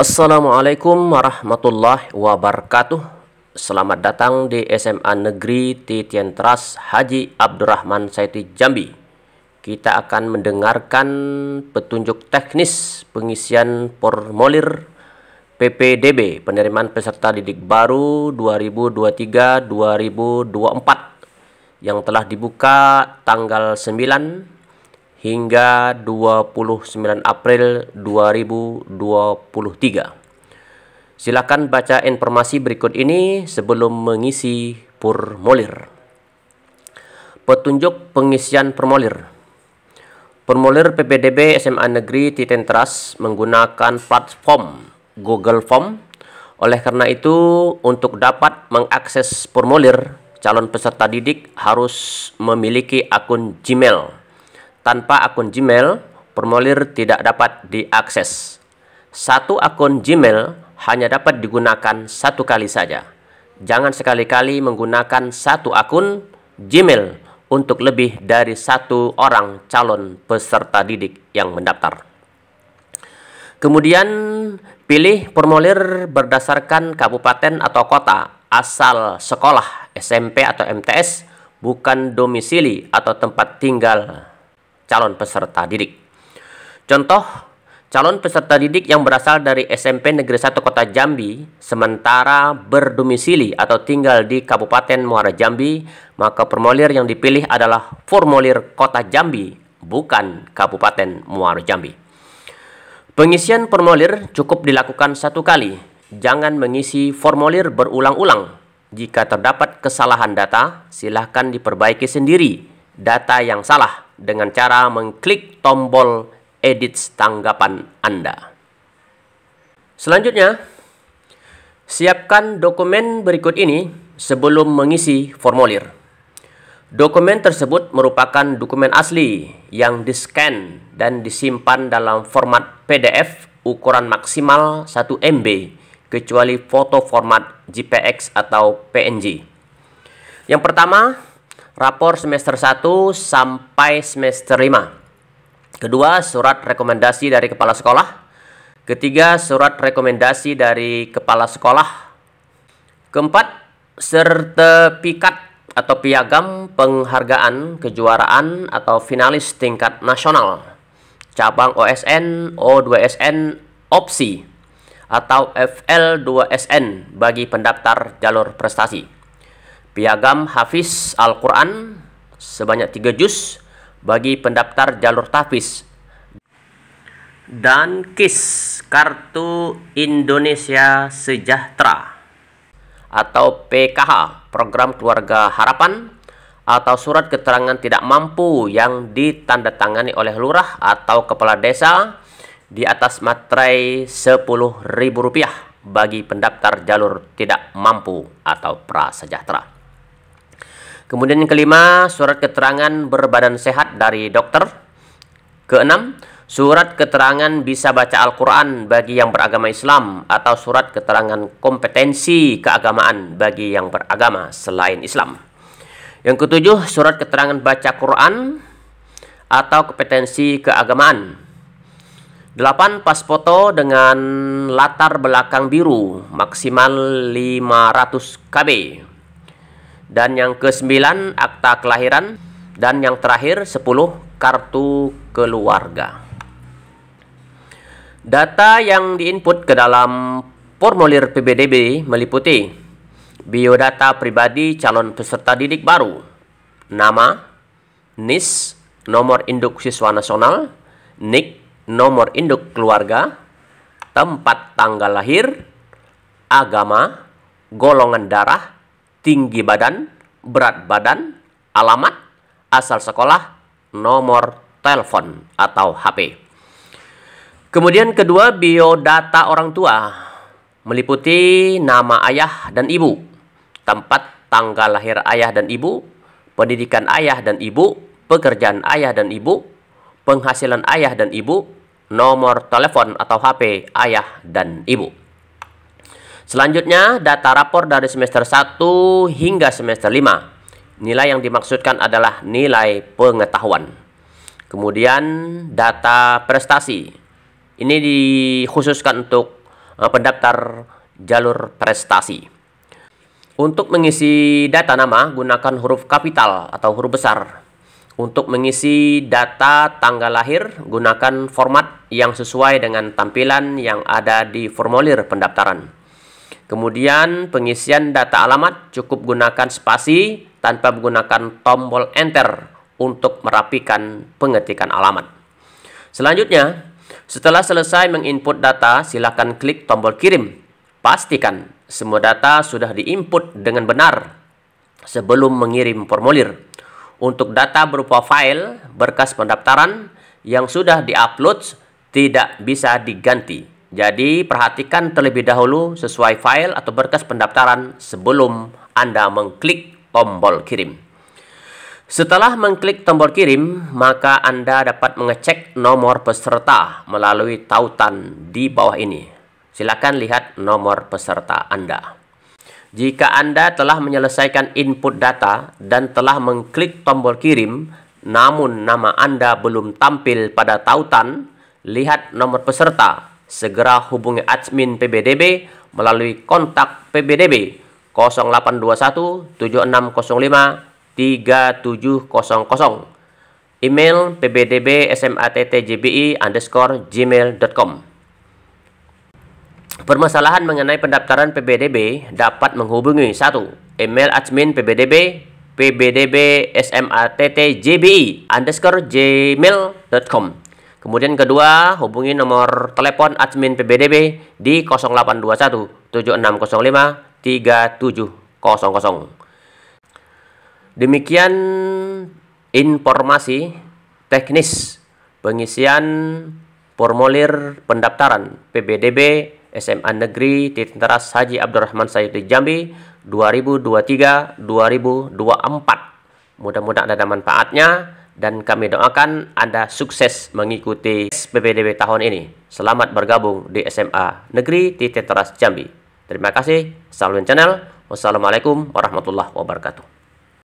Assalamualaikum warahmatullahi wabarakatuh Selamat datang di SMA Negeri Titian Teras Haji Abdurrahman Saiti Jambi Kita akan mendengarkan petunjuk teknis pengisian formulir PPDB Penerimaan Peserta Didik Baru 2023-2024 Yang telah dibuka tanggal 9 hingga 29 April 2023. Silakan baca informasi berikut ini sebelum mengisi formulir. Petunjuk pengisian formulir. Formulir PPDB SMA Negeri Titentras menggunakan platform Google Form. Oleh karena itu, untuk dapat mengakses formulir, calon peserta didik harus memiliki akun Gmail tanpa akun Gmail, formulir tidak dapat diakses. Satu akun Gmail hanya dapat digunakan satu kali saja. Jangan sekali-kali menggunakan satu akun Gmail untuk lebih dari satu orang calon peserta didik yang mendaftar. Kemudian pilih formulir berdasarkan kabupaten atau kota asal sekolah SMP atau MTS bukan domisili atau tempat tinggal calon peserta didik. Contoh, calon peserta didik yang berasal dari SMP Negeri 1 Kota Jambi, sementara berdomisili atau tinggal di Kabupaten Muara Jambi, maka formulir yang dipilih adalah formulir Kota Jambi, bukan Kabupaten Muara Jambi. Pengisian formulir cukup dilakukan satu kali. Jangan mengisi formulir berulang-ulang. Jika terdapat kesalahan data, silahkan diperbaiki sendiri data yang salah dengan cara mengklik tombol edit tanggapan Anda. Selanjutnya, siapkan dokumen berikut ini sebelum mengisi formulir. Dokumen tersebut merupakan dokumen asli yang di-scan dan disimpan dalam format PDF ukuran maksimal 1 MB kecuali foto format JPX atau PNG. Yang pertama, rapor semester 1 sampai semester 5. Kedua, surat rekomendasi dari kepala sekolah. Ketiga, surat rekomendasi dari kepala sekolah. Keempat, sertifikat atau piagam penghargaan kejuaraan atau finalis tingkat nasional cabang OSN, O2SN, OPSI atau FL2SN bagi pendaftar jalur prestasi piagam hafiz Al-Quran sebanyak tiga juz bagi pendaftar jalur tafis dan KIS Kartu Indonesia Sejahtera atau PKH Program Keluarga Harapan atau surat keterangan tidak mampu yang ditandatangani oleh lurah atau kepala desa di atas materai Rp10.000 bagi pendaftar jalur tidak mampu atau prasejahtera. Kemudian yang kelima, surat keterangan berbadan sehat dari dokter. Keenam, surat keterangan bisa baca Al-Quran bagi yang beragama Islam atau surat keterangan kompetensi keagamaan bagi yang beragama selain Islam. Yang ketujuh, surat keterangan baca Quran atau kompetensi keagamaan. Delapan, pas foto dengan latar belakang biru maksimal 500 KB dan yang ke ke-9 akta kelahiran dan yang terakhir 10 kartu keluarga data yang diinput ke dalam formulir PBDB meliputi biodata pribadi calon peserta didik baru nama NIS nomor induk siswa nasional NIK nomor induk keluarga tempat tanggal lahir agama golongan darah tinggi badan, berat badan, alamat, asal sekolah, nomor telepon atau HP. Kemudian kedua, biodata orang tua meliputi nama ayah dan ibu, tempat tanggal lahir ayah dan ibu, pendidikan ayah dan ibu, pekerjaan ayah dan ibu, penghasilan ayah dan ibu, nomor telepon atau HP ayah dan ibu. Selanjutnya, data rapor dari semester 1 hingga semester 5. Nilai yang dimaksudkan adalah nilai pengetahuan. Kemudian, data prestasi. Ini dikhususkan untuk eh, pendaftar jalur prestasi. Untuk mengisi data nama, gunakan huruf kapital atau huruf besar. Untuk mengisi data tanggal lahir, gunakan format yang sesuai dengan tampilan yang ada di formulir pendaftaran. Kemudian pengisian data alamat cukup gunakan spasi tanpa menggunakan tombol enter untuk merapikan pengetikan alamat. Selanjutnya, setelah selesai menginput data, silakan klik tombol kirim. Pastikan semua data sudah diinput dengan benar sebelum mengirim formulir. Untuk data berupa file, berkas pendaftaran yang sudah diupload tidak bisa diganti jadi perhatikan terlebih dahulu sesuai file atau berkas pendaftaran sebelum Anda mengklik tombol kirim. Setelah mengklik tombol kirim, maka Anda dapat mengecek nomor peserta melalui tautan di bawah ini. Silakan lihat nomor peserta Anda. Jika Anda telah menyelesaikan input data dan telah mengklik tombol kirim, namun nama Anda belum tampil pada tautan, lihat nomor peserta segera hubungi admin PBDB melalui kontak PBDB 0821 7605 3700 email pbdb smattjbi underscore gmail.com Permasalahan mengenai pendaftaran PBDB dapat menghubungi 1. Email admin PBDB pbdb smattjbi underscore gmail.com Kemudian kedua, hubungi nomor telepon admin PBDB di 0821 7605 3700. Demikian informasi teknis pengisian formulir pendaftaran PBDB SMA Negeri Titeras Haji Abdurrahman Sayuti Jambi 2023-2024. Mudah-mudahan ada manfaatnya dan kami doakan Anda sukses mengikuti PPDB tahun ini. Selamat bergabung di SMA Negeri Teteras Jambi. Terima kasih, Salam Channel. Wassalamualaikum warahmatullahi wabarakatuh.